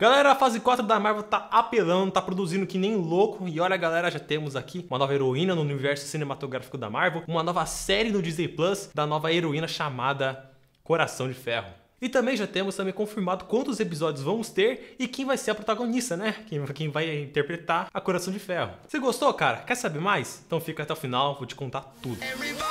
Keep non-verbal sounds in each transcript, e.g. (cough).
Galera, a fase 4 da Marvel tá apelando, tá produzindo que nem louco. E olha, galera, já temos aqui uma nova heroína no universo cinematográfico da Marvel, uma nova série no Disney Plus da nova heroína chamada Coração de Ferro. E também já temos também confirmado quantos episódios vamos ter e quem vai ser a protagonista, né? Quem, quem vai interpretar a Coração de Ferro. Você gostou, cara? Quer saber mais? Então fica até o final, vou te contar tudo. Everybody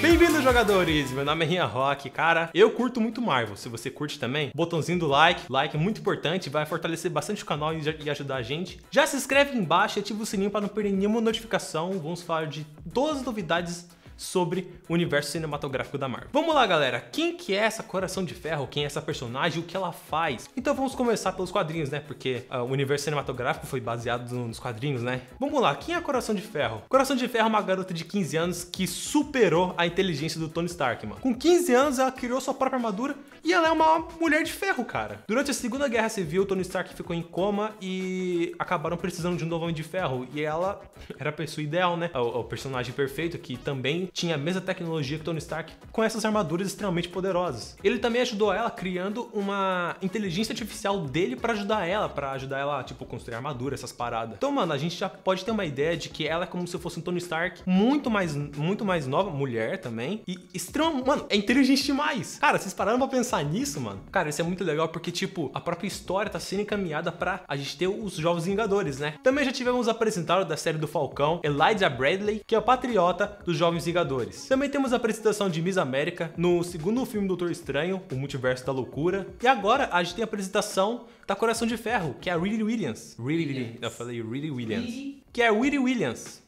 Bem-vindos, jogadores! Meu nome é Rian Rock. Cara, eu curto muito Marvel. Se você curte também, botãozinho do like. Like é muito importante, vai fortalecer bastante o canal e ajudar a gente. Já se inscreve embaixo e ativa o sininho para não perder nenhuma notificação. Vamos falar de todas as novidades sobre o universo cinematográfico da Marvel. Vamos lá, galera. Quem que é essa Coração de Ferro? Quem é essa personagem? O que ela faz? Então vamos começar pelos quadrinhos, né? Porque uh, o universo cinematográfico foi baseado nos quadrinhos, né? Vamos lá. Quem é Coração de Ferro? Coração de Ferro é uma garota de 15 anos que superou a inteligência do Tony Stark, mano. Com 15 anos, ela criou sua própria armadura e ela é uma mulher de ferro, cara. Durante a Segunda Guerra Civil, Tony Stark ficou em coma e acabaram precisando de um novo Homem de Ferro. E ela era a pessoa ideal, né? É o, é o personagem perfeito que também tinha a mesma tecnologia que Tony Stark com essas armaduras extremamente poderosas. Ele também ajudou ela criando uma inteligência artificial dele para ajudar ela, para ajudar ela, tipo, construir armadura, essas paradas. Então, mano, a gente já pode ter uma ideia de que ela é como se fosse um Tony Stark muito mais, muito mais nova, mulher também, e extremo, mano, é inteligente demais. Cara, vocês pararam pra pensar nisso, mano? Cara, isso é muito legal porque, tipo, a própria história tá sendo encaminhada para a gente ter os Jovens Vingadores, né? Também já tivemos apresentado da série do Falcão, Elijah Bradley, que é o patriota dos Jovens Vingadores Vingadores. Também temos a apresentação de Miss América no segundo filme do Doutor Estranho, O Multiverso da Loucura. E agora a gente tem a apresentação da Coração de Ferro, que é a Riri Williams. Riri, Williams. eu falei Riri Williams. Que é Riri Williams.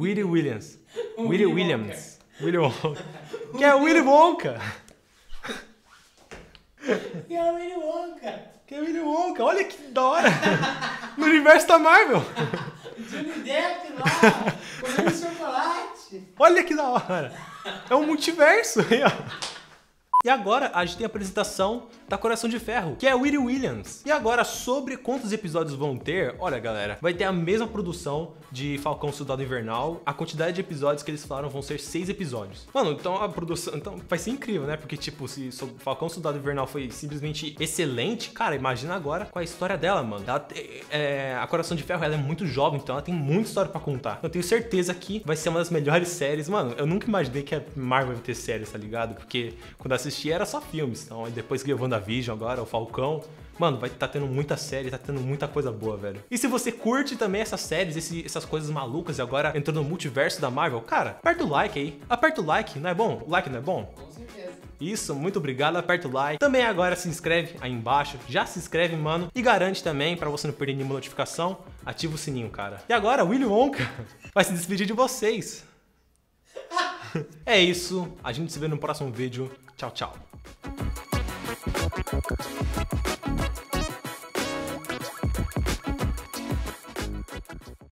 Riri Williams. (laughs) Riri Williams. Willy (laughs) Wonka. Que é Willy Wonka. Que é Willy Wonka. Que é Willy Wonka. Olha que da hora. No universo da Marvel. Johnny Depp lá. Olha que da hora! É um multiverso aí, ó. E agora a gente tem a apresentação da Coração de Ferro, que é Willie Williams. E agora sobre quantos episódios vão ter, olha galera, vai ter a mesma produção de Falcão Soldado Invernal, a quantidade de episódios que eles falaram vão ser seis episódios. Mano, então a produção então vai ser incrível, né? Porque tipo, se Falcão Soldado Invernal foi simplesmente excelente, cara, imagina agora com a história dela, mano. Ela, é, a Coração de Ferro, ela é muito jovem, então ela tem muita história para contar. Eu tenho certeza que vai ser uma das melhores séries, mano. Eu nunca imaginei que a Marvel ia ter séries, tá ligado? Porque quando assisti assistia era só filmes. Então, depois que a Vision agora, o Falcão. Mano, vai tá tendo muita série, tá tendo muita coisa boa, velho. E se você curte também essas séries, esse, essas coisas malucas e agora entrou no multiverso da Marvel, cara, aperta o like aí. Aperta o like, não é bom? O like não é bom? Com certeza. Isso, muito obrigado, aperta o like. Também agora se inscreve aí embaixo, já se inscreve, mano. E garante também, para você não perder nenhuma notificação, ativa o sininho, cara. E agora, Willy Wonka (laughs) vai se despedir de vocês. É isso, a gente se vê no próximo vídeo. Tchau, tchau.